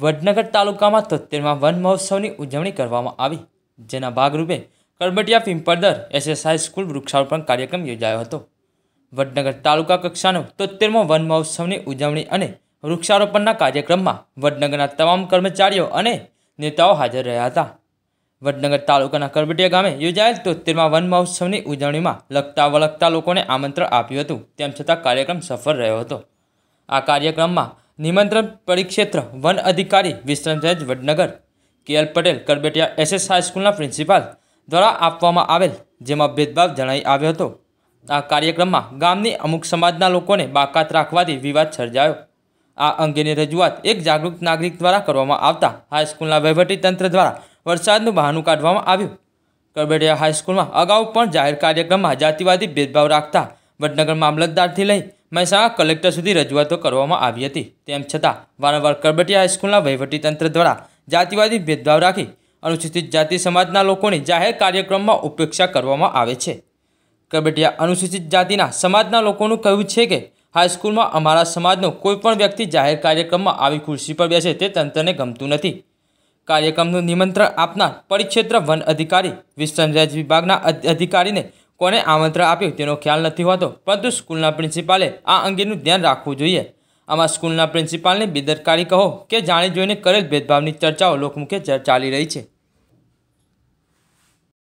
વડનગર તાલુકામાં તોતેરમાં વન મહોત્સવની ઉજવણી કરવામાં આવી જેના ભાગરૂપે કરબટિયા પિંપળદર એસએસ સ્કૂલ વૃક્ષારોપણ કાર્યક્રમ યોજાયો હતો વડનગર તાલુકા કક્ષાનો તોતેરમો વન મહોત્સવની ઉજવણી અને વૃક્ષારોપણના કાર્યક્રમમાં વડનગરના તમામ કર્મચારીઓ અને નેતાઓ હાજર રહ્યા હતા વડનગર તાલુકાના કરબટીયા ગામે યોજાયેલ તોતેરમાં વન મહોત્સવની ઉજવણીમાં લગતા વળગતા લોકોને આમંત્રણ આપ્યું હતું તેમ છતાં કાર્યક્રમ સફળ રહ્યો હતો આ કાર્યક્રમમાં નિમંત્રણ પરિક્ષેત્ર વન અધિકારી વિશ્રામસેજ વડનગર કેએલ પટેલ કરબેટિયા એસએસ હાઈસ્કૂલના પ્રિન્સિપાલ દ્વારા આપવામાં આવેલ જેમાં ભેદભાવ જણાઈ આવ્યો હતો આ કાર્યક્રમમાં ગામની અમુક સમાજના લોકોને બાકાત રાખવાથી વિવાદ સર્જાયો આ અંગેની રજૂઆત એક જાગૃત નાગરિક દ્વારા કરવામાં આવતા હાઈસ્કૂલના વહીવટીતંત્ર દ્વારા વરસાદનું બહાનું કાઢવામાં આવ્યું કરબેટિયા હાઈસ્કૂલમાં અગાઉ પણ જાહેર કાર્યક્રમમાં જાતિવાદી ભેદભાવ રાખતા વડનગર મામલતદારથી લઈ મહેસાણા કલેક્ટર સુધી રજૂઆતો કરવામાં આવી હતી તેમ છતાં વારંવાર કરબટીયા હાઈસ્કૂલના વહીવટીતંત્ર દ્વારા જાતિવાદી ભેદભાવ રાખી અનુસૂચિત જાતિ સમાજના લોકોની જાહેર કાર્યક્રમમાં ઉપેક્ષા કરવામાં આવે છે કરબટીયા અનુસૂચિત જાતિના સમાજના લોકોનું કહેવું છે કે હાઈસ્કૂલમાં અમારા સમાજનો કોઈપણ વ્યક્તિ જાહેર કાર્યક્રમમાં આવી ખુરશી પર બેસે તે તંત્રને ગમતું નથી કાર્યક્રમનું નિમંત્રણ આપનાર પરિક્ષેત્ર વન અધિકારી વિશ્વરાજ વિભાગના અધિકારીને કોને આમંત્રણ આપ્યું તેનો ખ્યાલ નથી હોતો પરંતુ સ્કૂલના પ્રિન્સિપાલે આ અંગેનું ધ્યાન રાખવું જોઈએ આમાં સ્કૂલના પ્રિન્સિપાલને બેદરકારી કહો કે જાણી જોઈને કરેલ ભેદભાવની ચર્ચાઓ લોકમુખે ચાલી રહી છે